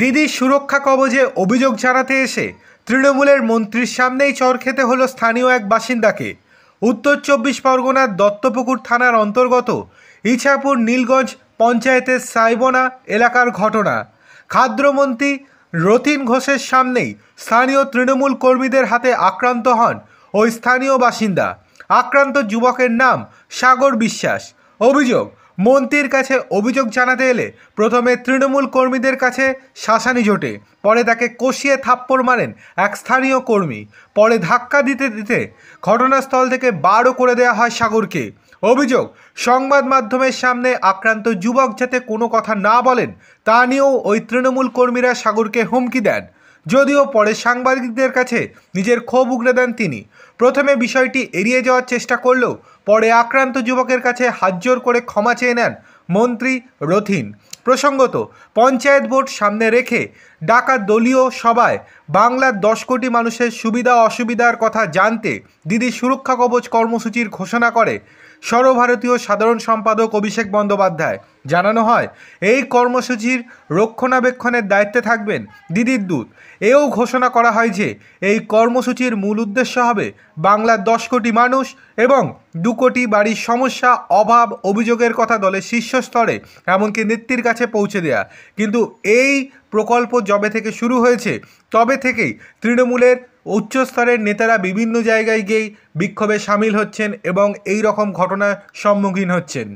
দিদির সুরক্ষা কবজে অভিযোগ জানাতে এসে তৃণমূলের মন্ত্রীর সামনেই চর খেতে হলো স্থানীয় এক বাসিন্দাকে উত্তর চব্বিশ পরগনার দত্তপুকুর থানার অন্তর্গত ইছাপুর নীলগঞ্জ পঞ্চায়েতের সাইবনা এলাকার ঘটনা খাদ্যমন্ত্রী রতিন ঘোষের সামনেই স্থানীয় তৃণমূল কর্মীদের হাতে আক্রান্ত হন ওই স্থানীয় বাসিন্দা আক্রান্ত যুবকের নাম সাগর বিশ্বাস অভিযোগ মন্ত্রীর কাছে অভিযোগ জানাতে এলে প্রথমে তৃণমূল কর্মীদের কাছে শাসানি জোটে পরে তাকে কষিয়ে থাপ্পড় মারেন এক স্থানীয় কর্মী পরে ধাক্কা দিতে দিতে ঘটনাস্থল থেকে বারও করে দেওয়া হয় সাগরকে অভিযোগ সংবাদ মাধ্যমের সামনে আক্রান্ত যুবক যাতে কোনো কথা না বলেন তা নিয়েও ওই তৃণমূল কর্মীরা সাগরকে হুমকি দেন যদিও পরে সাংবাদিকদের কাছে নিজের ক্ষোভ উগড়ে দেন তিনি প্রথমে বিষয়টি এড়িয়ে যাওয়ার চেষ্টা করলেও পরে আক্রান্ত যুবকের কাছে হাতজোর করে ক্ষমা চেয়ে নেন মন্ত্রী রথিন প্রসঙ্গত পঞ্চায়েত বোর্ড সামনে রেখে ডাকা দলীয় সভায় বাংলার দশ কোটি মানুষের সুবিধা অসুবিধার কথা জানতে দিদি সুরক্ষা কবচ কর্মসূচির ঘোষণা করে সর্বভারতীয় সাধারণ সম্পাদক অভিষেক বন্দ্যোপাধ্যায় জানানো হয় এই কর্মসূচির রক্ষণাবেক্ষণের দায়িত্বে থাকবেন দিদির দূত এও ঘোষণা করা হয় যে এই কর্মসূচির মূল উদ্দেশ্য হবে বাংলার দশ কোটি মানুষ এবং দু কোটি বাড়ির সমস্যা অভাব অভিযোগের কথা দলের শীর্ষস্তরে এমনকি নেত্রীর কাছে পৌঁছে দেয়া কিন্তু এই প্রকল্প যবে থেকে শুরু হয়েছে তবে থেকেই তৃণমূলের উচ্চস্তরের নেতারা বিভিন্ন জায়গায় গিয়েই বিক্ষোভে সামিল হচ্ছেন এবং এই রকম ঘটনার সম্মুখীন হচ্ছেন